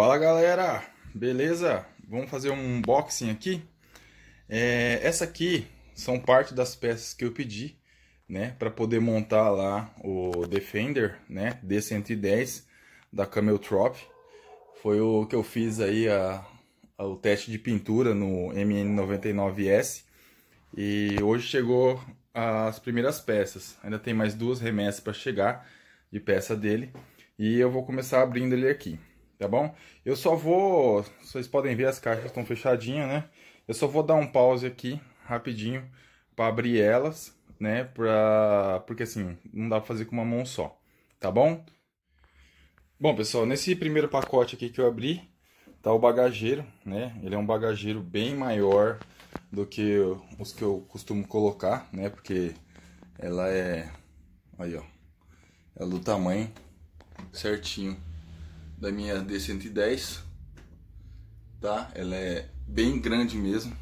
Fala galera, beleza? Vamos fazer um unboxing aqui. É, essa aqui são parte das peças que eu pedi, né, para poder montar lá o Defender, né, D110 da Camel Trop. Foi o que eu fiz aí a, a, o teste de pintura no MN99S e hoje chegou as primeiras peças. Ainda tem mais duas remessas para chegar de peça dele e eu vou começar abrindo ele aqui tá bom? Eu só vou, vocês podem ver as caixas estão fechadinhas, né? Eu só vou dar um pause aqui rapidinho para abrir elas, né? Pra... Porque assim, não dá pra fazer com uma mão só, tá bom? Bom, pessoal, nesse primeiro pacote aqui que eu abri, tá o bagageiro, né? Ele é um bagageiro bem maior do que os que eu costumo colocar, né? Porque ela é aí, ó. Ela é do tamanho certinho da minha D110, tá? Ela é bem grande mesmo.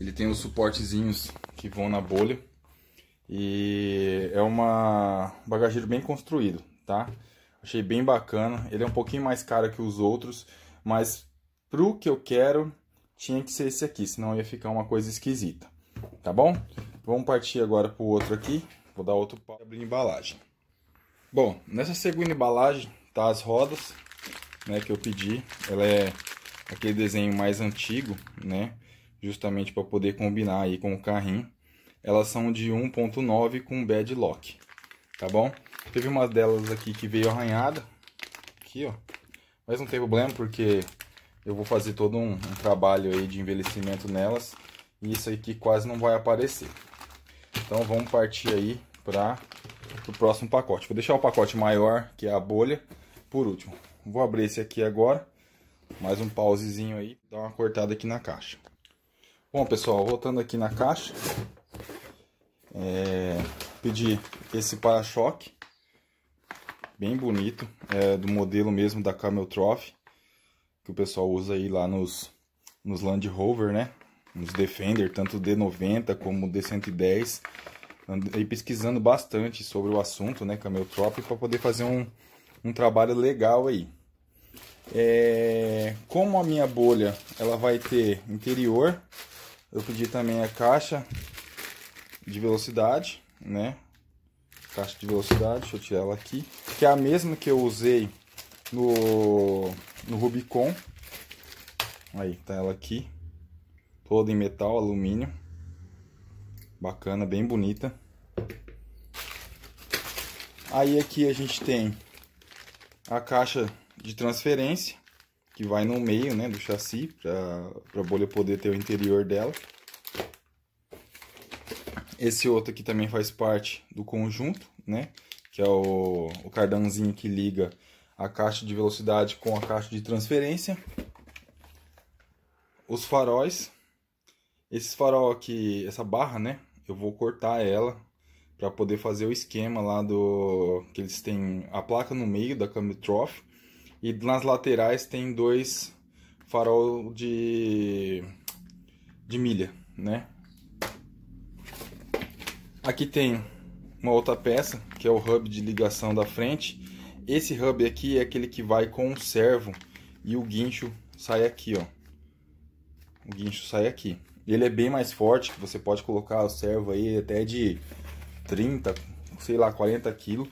Ele tem os suportezinhos que vão na bolha e é uma bagageiro bem construído, tá? Achei bem bacana. Ele é um pouquinho mais caro que os outros, mas pro que eu quero tinha que ser esse aqui, senão ia ficar uma coisa esquisita, tá bom? Vamos partir agora pro outro aqui. Vou dar outro pau, abrir a embalagem. Bom, nessa segunda embalagem tá as rodas, né, que eu pedi. Ela é aquele desenho mais antigo, né? Justamente para poder combinar aí com o carrinho. Elas são de 1.9 com bad lock, tá bom? Teve uma delas aqui que veio arranhada, aqui ó, mas não tem problema porque eu vou fazer todo um, um trabalho aí de envelhecimento nelas e isso aqui quase não vai aparecer. Então vamos partir aí para o próximo pacote. Vou deixar o pacote maior, que é a bolha, por último. Vou abrir esse aqui agora. Mais um pausezinho aí, dar uma cortada aqui na caixa. Bom, pessoal, voltando aqui na caixa. É, pedi esse para-choque. Bem bonito, é do modelo mesmo da Camel Trophy. Que o pessoal usa aí lá nos, nos Land Rover, né? Nos Defender, tanto D90 como D110 andei pesquisando bastante sobre o assunto, né, Camel Trophy, para poder fazer um, um trabalho legal aí. É, como a minha bolha ela vai ter interior, eu pedi também a caixa de velocidade, né? Caixa de velocidade, deixa eu tirar ela aqui, que é a mesma que eu usei no, no Rubicon. Aí tá ela aqui, toda em metal, alumínio, bacana, bem bonita. Aí aqui a gente tem a caixa de transferência, que vai no meio né, do chassi, para a bolha poder ter o interior dela. Esse outro aqui também faz parte do conjunto, né? Que é o, o cardanzinho que liga a caixa de velocidade com a caixa de transferência. Os faróis. Esse farol aqui, essa barra, né? Eu vou cortar ela para poder fazer o esquema lá do que eles têm a placa no meio da Cam Trophy e nas laterais tem dois farol de de milha, né? Aqui tem uma outra peça, que é o hub de ligação da frente. Esse hub aqui é aquele que vai com o servo e o guincho sai aqui, ó. O guincho sai aqui. Ele é bem mais forte, que você pode colocar o servo aí até de 30, sei lá, 40 quilos.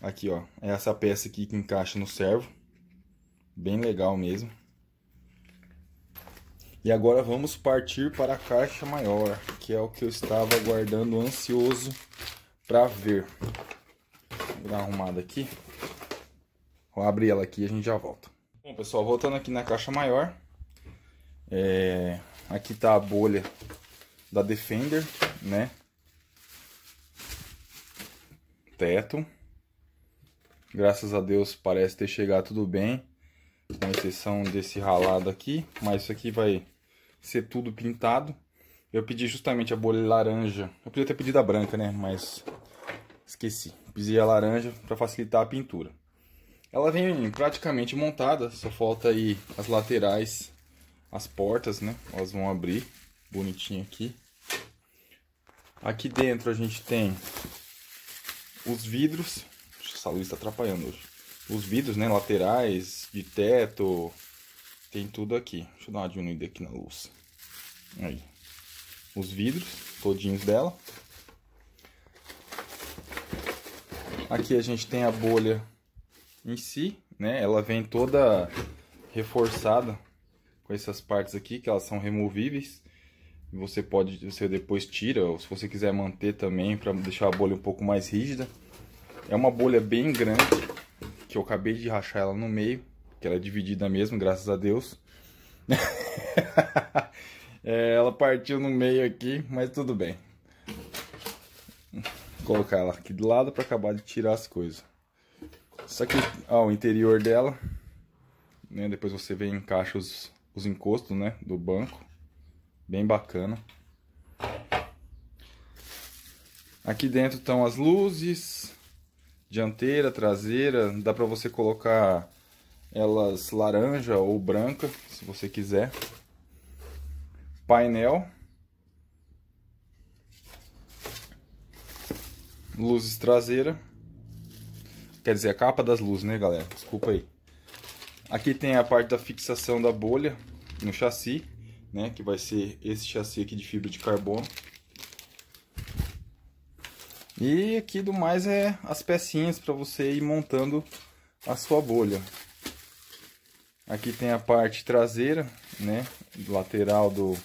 Aqui, ó. É essa peça aqui que encaixa no servo. Bem legal mesmo. E agora vamos partir para a caixa maior, que é o que eu estava aguardando ansioso para ver. Vou dar uma arrumada aqui. Vou abrir ela aqui e a gente já volta. Bom, pessoal, voltando aqui na caixa maior. É... Aqui está a bolha da Defender, né? teto. Graças a Deus parece ter chegado tudo bem, com exceção desse ralado aqui, mas isso aqui vai ser tudo pintado. Eu pedi justamente a bolha laranja, eu podia ter pedido a branca, né, mas esqueci. Pisei a laranja para facilitar a pintura. Ela vem praticamente montada, só falta aí as laterais, as portas, né? Elas vão abrir bonitinho aqui. Aqui dentro a gente tem os vidros. Essa luz está atrapalhando hoje. Os vidros, né? Laterais, de teto. Tem tudo aqui. Deixa eu dar uma diminuída aqui na luz. Aí. Os vidros, todinhos dela. Aqui a gente tem a bolha em si, né? Ela vem toda reforçada com essas partes aqui, que elas são removíveis. Você pode, você depois tira, ou se você quiser manter também, para deixar a bolha um pouco mais rígida. É uma bolha bem grande, que eu acabei de rachar ela no meio, que ela é dividida mesmo, graças a Deus. é, ela partiu no meio aqui, mas tudo bem. Vou colocar ela aqui do lado para acabar de tirar as coisas. Isso aqui, ao o interior dela. Né? Depois você vem e encaixa os, os encostos, né, do banco bem bacana. Aqui dentro estão as luzes, dianteira, traseira, dá para você colocar elas laranja ou branca, se você quiser. Painel. Luzes traseira. Quer dizer, a capa das luzes, né, galera? Desculpa aí. Aqui tem a parte da fixação da bolha no chassi né, que vai ser esse chassi aqui de fibra de carbono. E aqui do mais é as pecinhas para você ir montando a sua bolha. Aqui tem a parte traseira, né, lateral do,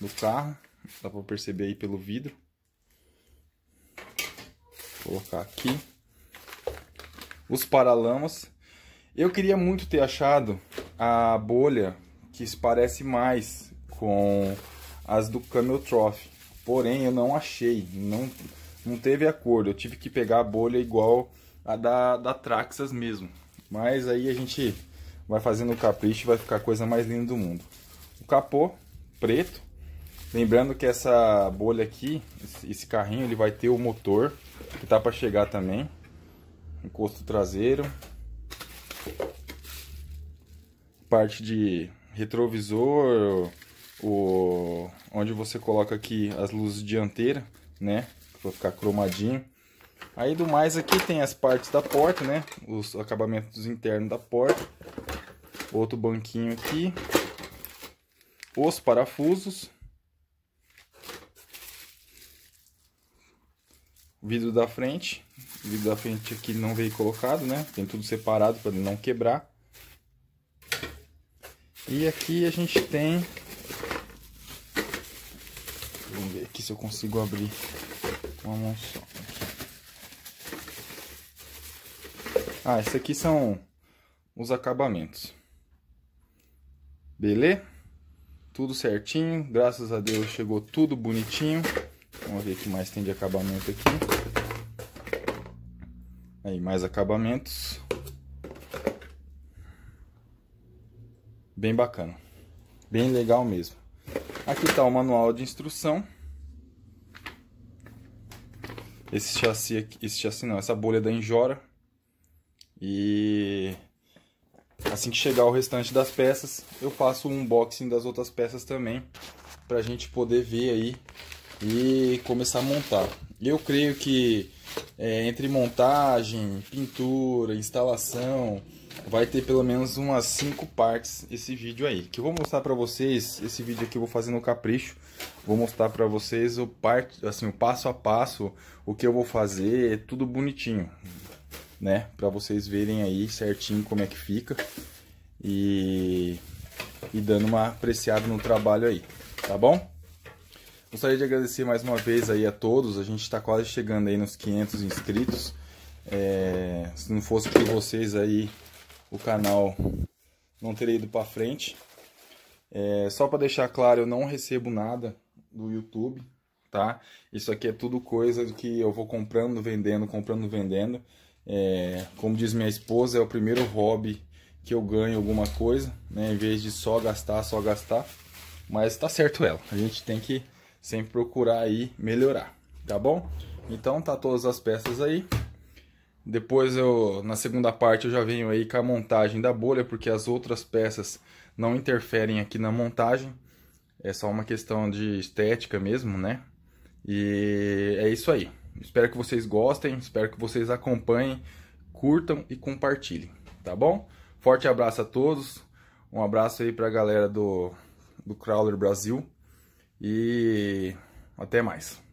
do carro, dá para perceber aí pelo vidro. Vou colocar aqui os paralamas. Eu queria muito ter achado a bolha que se parece mais com as do Camel Trophy. Porém, eu não achei, não, não teve acordo. Eu tive que pegar a bolha igual a da, da Traxas mesmo. Mas aí a gente vai fazendo o capricho e vai ficar a coisa mais linda do mundo. O capô preto. Lembrando que essa bolha aqui, esse carrinho, ele vai ter o motor que tá para chegar também. Encosto traseiro. Parte de retrovisor, o, onde você coloca aqui as luzes dianteira, né? Pra ficar cromadinho. Aí do mais aqui tem as partes da porta, né? Os acabamentos internos da porta. Outro banquinho aqui. Os parafusos. Vidro da frente. O vidro da frente aqui não veio colocado, né? Tem tudo separado para não quebrar. E aqui a gente tem... Vamos ver aqui se eu consigo abrir uma mão só. Ah, esses aqui são os acabamentos. Beleza? Tudo certinho, graças a Deus chegou tudo bonitinho. Vamos ver o que mais tem de acabamento aqui. Aí, mais acabamentos. Bem bacana. Bem legal mesmo. Aqui está o manual de instrução. Esse chassi aqui, esse chassi não, essa bolha da Injora. E assim que chegar o restante das peças, eu faço um unboxing das outras peças também, para a gente poder ver aí e começar a montar. Eu creio que é, entre montagem, pintura, instalação, vai ter pelo menos umas 5 partes esse vídeo aí. Que eu vou mostrar pra vocês, esse vídeo aqui eu vou fazer no capricho. Vou mostrar pra vocês o, parte, assim, o passo a passo, o que eu vou fazer, é tudo bonitinho. Né? Pra vocês verem aí certinho como é que fica. E, e dando uma apreciada no trabalho aí, tá bom? Gostaria de agradecer mais uma vez aí a todos. A gente está quase chegando aí nos 500 inscritos. É, se não fosse por vocês aí o canal não teria ido para frente. É, só para deixar claro, eu não recebo nada do YouTube, tá? Isso aqui é tudo coisa que eu vou comprando, vendendo, comprando, vendendo. É, como diz minha esposa, é o primeiro hobby que eu ganho alguma coisa, né? Em vez de só gastar, só gastar. Mas tá certo ela. A gente tem que sempre procurar aí melhorar, tá bom? Então tá todas as peças aí. Depois eu na segunda parte eu já venho aí com a montagem da bolha, porque as outras peças não interferem aqui na montagem. É só uma questão de estética mesmo, né? E é isso aí. Espero que vocês gostem, espero que vocês acompanhem, curtam e compartilhem, tá bom? Forte abraço a todos. Um abraço aí pra galera do do Crawler Brasil e até mais.